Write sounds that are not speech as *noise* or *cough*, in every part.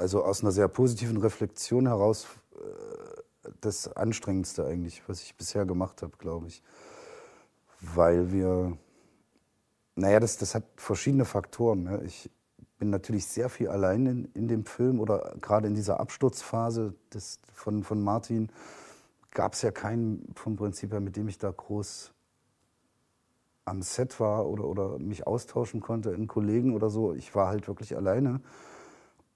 also aus einer sehr positiven Reflexion heraus äh, das Anstrengendste eigentlich, was ich bisher gemacht habe, glaube ich. Weil wir, naja, das, das hat verschiedene Faktoren. Ne? Ich bin natürlich sehr viel allein in, in dem Film oder gerade in dieser Absturzphase des, von, von Martin gab es ja keinen vom Prinzip her, mit dem ich da groß am Set war oder, oder mich austauschen konnte in Kollegen oder so. Ich war halt wirklich alleine.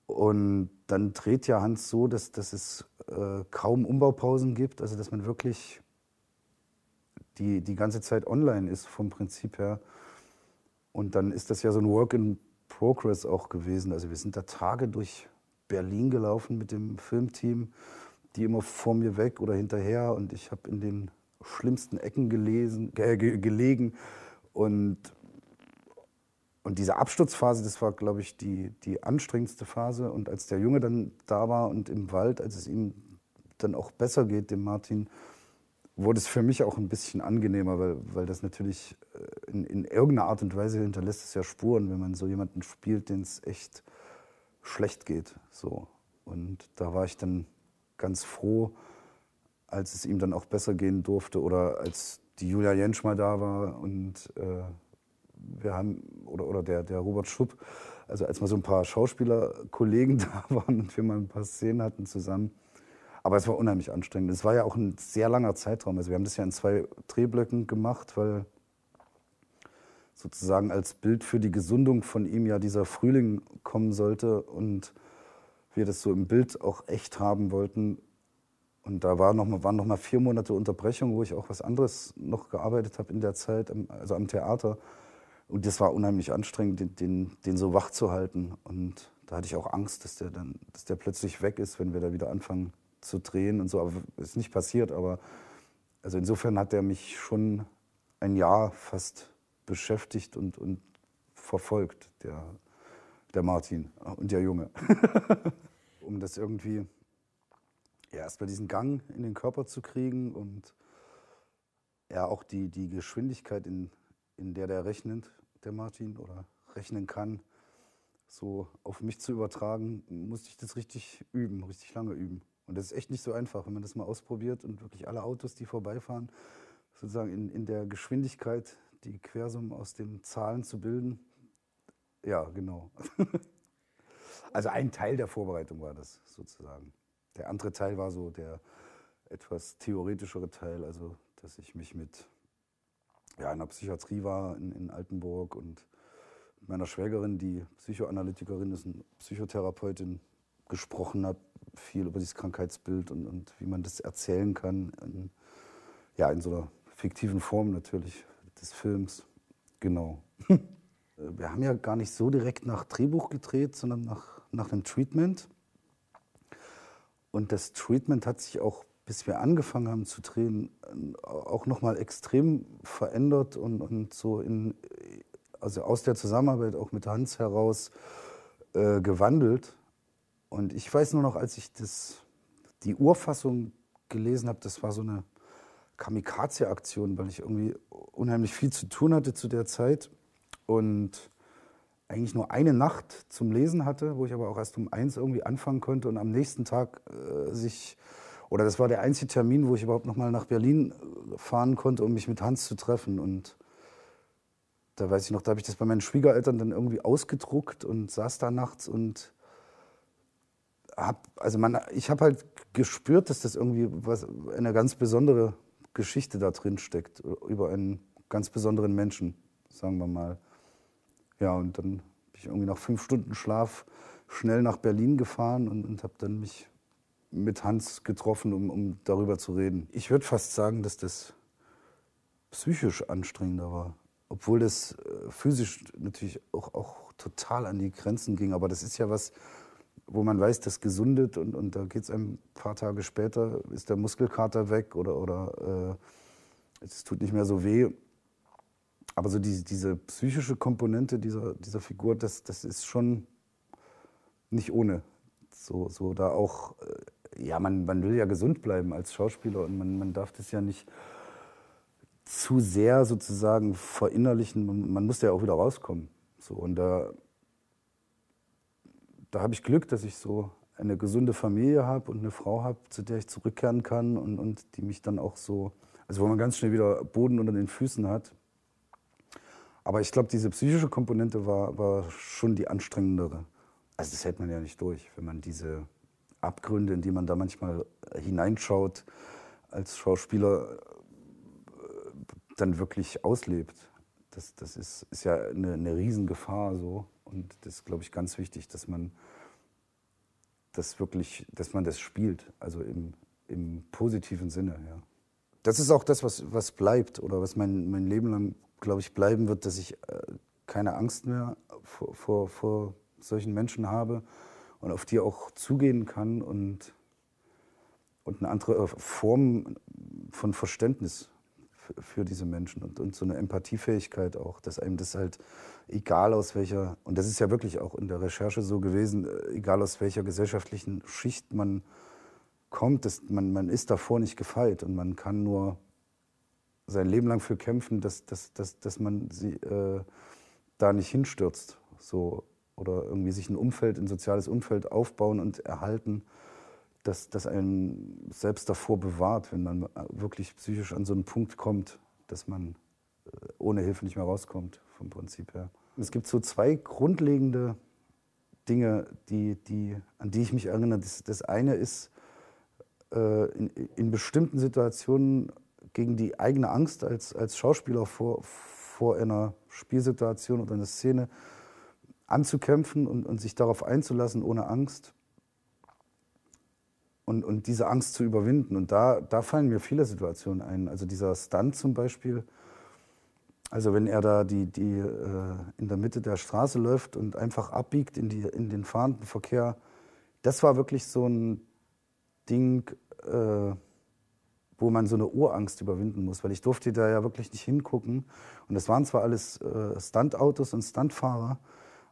Und dann dreht ja Hans so, dass, dass es äh, kaum Umbaupausen gibt, also dass man wirklich die, die ganze Zeit online ist vom Prinzip her. Und dann ist das ja so ein Work in Progress auch gewesen. Also wir sind da Tage durch Berlin gelaufen mit dem Filmteam, die immer vor mir weg oder hinterher. Und ich habe in den schlimmsten Ecken gelesen, äh, gelegen. Und und diese Absturzphase, das war, glaube ich, die, die anstrengendste Phase. Und als der Junge dann da war und im Wald, als es ihm dann auch besser geht, dem Martin, wurde es für mich auch ein bisschen angenehmer, weil, weil das natürlich äh, in, in irgendeiner Art und Weise hinterlässt es ja Spuren, wenn man so jemanden spielt, den es echt schlecht geht. So. Und da war ich dann ganz froh, als es ihm dann auch besser gehen durfte oder als die Julia Jentsch mal da war und äh, wir haben, oder, oder der, der Robert Schupp, also als mal so ein paar Schauspielerkollegen *laughs* da waren und wir mal ein paar Szenen hatten zusammen. Aber es war unheimlich anstrengend. Es war ja auch ein sehr langer Zeitraum. Also wir haben das ja in zwei Drehblöcken gemacht, weil sozusagen als Bild für die Gesundung von ihm ja dieser Frühling kommen sollte und wir das so im Bild auch echt haben wollten. Und da war noch mal, waren noch mal vier Monate Unterbrechung, wo ich auch was anderes noch gearbeitet habe in der Zeit, also am Theater. Und das war unheimlich anstrengend, den, den, den so wach zu halten. Und da hatte ich auch Angst, dass der dann, dass der plötzlich weg ist, wenn wir da wieder anfangen zu drehen und so. Aber ist nicht passiert. Aber also insofern hat er mich schon ein Jahr fast beschäftigt und, und verfolgt, der, der Martin und der Junge. *laughs* um das irgendwie ja, erstmal diesen Gang in den Körper zu kriegen und ja, auch die, die Geschwindigkeit in, in der der rechnet, der Martin, oder rechnen kann, so auf mich zu übertragen, musste ich das richtig üben, richtig lange üben. Und das ist echt nicht so einfach, wenn man das mal ausprobiert und wirklich alle Autos, die vorbeifahren, sozusagen in, in der Geschwindigkeit die Quersummen aus den Zahlen zu bilden. Ja, genau. *laughs* also ein Teil der Vorbereitung war das sozusagen. Der andere Teil war so der etwas theoretischere Teil, also dass ich mich mit ja, in der Psychiatrie war in, in Altenburg und meiner Schwägerin, die Psychoanalytikerin ist, eine Psychotherapeutin, gesprochen habe, viel über dieses Krankheitsbild und, und wie man das erzählen kann. In, ja, in so einer fiktiven Form natürlich des Films. Genau. *laughs* Wir haben ja gar nicht so direkt nach Drehbuch gedreht, sondern nach, nach einem Treatment. Und das Treatment hat sich auch bis wir angefangen haben zu drehen, äh, auch nochmal extrem verändert und, und so in, also aus der Zusammenarbeit auch mit Hans heraus äh, gewandelt. Und ich weiß nur noch, als ich das, die Urfassung gelesen habe, das war so eine Kamikaze-Aktion, weil ich irgendwie unheimlich viel zu tun hatte zu der Zeit und eigentlich nur eine Nacht zum Lesen hatte, wo ich aber auch erst um eins irgendwie anfangen konnte und am nächsten Tag äh, sich oder das war der einzige Termin, wo ich überhaupt noch mal nach Berlin äh, fahren konnte, um mich mit Hans zu treffen. Und da weiß ich noch, da habe ich das bei meinen Schwiegereltern dann irgendwie ausgedruckt und saß da nachts und hab, also man, ich habe halt gespürt, dass das irgendwie was, eine ganz besondere Geschichte da drin steckt, äh, über einen ganz besonderen Menschen, sagen wir mal. Ja, und dann bin ich irgendwie nach fünf Stunden Schlaf schnell nach Berlin gefahren und, und habe dann mich mit Hans getroffen, um, um darüber zu reden. Ich würde fast sagen, dass das psychisch anstrengender war. Obwohl das äh, physisch natürlich auch, auch total an die Grenzen ging. Aber das ist ja was, wo man weiß, das gesundet und, und da geht es ein paar Tage später, ist der Muskelkater weg oder, oder äh, es tut nicht mehr so weh. Aber so die, diese psychische Komponente dieser, dieser Figur, das, das ist schon nicht ohne. So, so da auch äh, ja, man, man will ja gesund bleiben als Schauspieler und man, man darf das ja nicht zu sehr sozusagen verinnerlichen. Man muss ja auch wieder rauskommen. So, und da, da habe ich Glück, dass ich so eine gesunde Familie habe und eine Frau habe, zu der ich zurückkehren kann und, und die mich dann auch so, also wo man ganz schnell wieder Boden unter den Füßen hat. Aber ich glaube, diese psychische Komponente war, war schon die anstrengendere. Also das hält man ja nicht durch, wenn man diese Abgründe, in die man da manchmal äh, hineinschaut, als Schauspieler äh, dann wirklich auslebt. Das, das ist, ist ja eine, eine Riesengefahr so. Und das ist, glaube ich, ganz wichtig, dass man das wirklich, dass man das spielt. Also im, im positiven Sinne, ja. Das ist auch das, was, was bleibt oder was mein, mein Leben lang, glaube ich, bleiben wird, dass ich äh, keine Angst mehr vor, vor, vor solchen Menschen habe und auf die auch zugehen kann und, und eine andere Form von Verständnis für, diese Menschen und, und so eine Empathiefähigkeit auch, dass einem das halt, egal aus welcher, und das ist ja wirklich auch in der Recherche so gewesen, äh, egal aus welcher gesellschaftlichen Schicht man kommt, dass man, man ist davor nicht gefeit und man kann nur sein Leben lang für kämpfen, dass, dass, dass, dass man sie äh, da nicht hinstürzt. So oder irgendwie sich ein Umfeld, ein soziales Umfeld aufbauen und erhalten, das, das einen selbst davor bewahrt, wenn man wirklich psychisch an so einen Punkt kommt, dass man äh, ohne Hilfe nicht mehr rauskommt, vom Prinzip her. Es gibt so zwei grundlegende Dinge, die, die, an die ich mich erinnere. Das, das eine ist, äh, in, in, bestimmten Situationen gegen die eigene Angst als, als Schauspieler vor, vor einer Spielsituation oder einer Szene anzukämpfen und, und sich darauf einzulassen ohne Angst und, und diese Angst zu überwinden. Und da, da fallen mir viele Situationen ein. Also dieser Stunt zum Beispiel, also wenn er da die, die, äh, in der Mitte der Straße läuft und einfach abbiegt in, die, in den fahrenden Verkehr, das war wirklich so ein Ding, äh, wo man so eine Urangst überwinden muss, weil ich durfte da ja wirklich nicht hingucken. Und das waren zwar alles äh, Stuntautos und Stuntfahrer,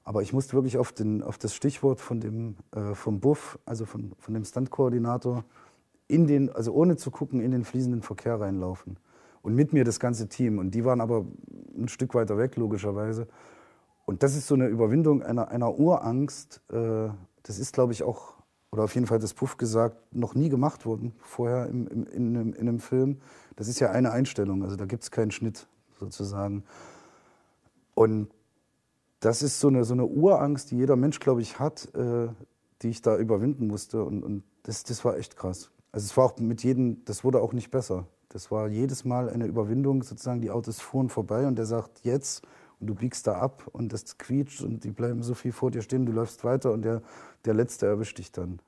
aber ich musste wirklich auf, den, auf das Stichwort von dem, äh, vom Buff, also von, von dem Stuntkoordinator, in den, also ohne zu gucken, in den fließenden Verkehr reinlaufen. Und mit mir das ganze Team. Und die waren aber ein Stück weiter weg, logischerweise. Und das ist so eine Überwindung einer, einer Urangst. Äh, das ist, glaube ich, auch, oder auf jeden Fall das Puff gesagt, noch nie gemacht worden vorher im, im, in, einem, in einem Film. Das ist ja eine Einstellung, also da gibt es keinen Schnitt sozusagen. Und das ist so eine, so eine Urangst, die jeder Mensch, glaube ich, hat, äh, die ich da überwinden musste. Und, und das, das war echt krass. Also es war auch mit jedem, das wurde auch nicht besser. Das war jedes Mal eine Überwindung, sozusagen die Autos fuhren vorbei und der sagt jetzt und du biegst da ab und das quietscht und die bleiben so viel vor dir stehen, du läufst weiter und der, der Letzte erwischt dich dann.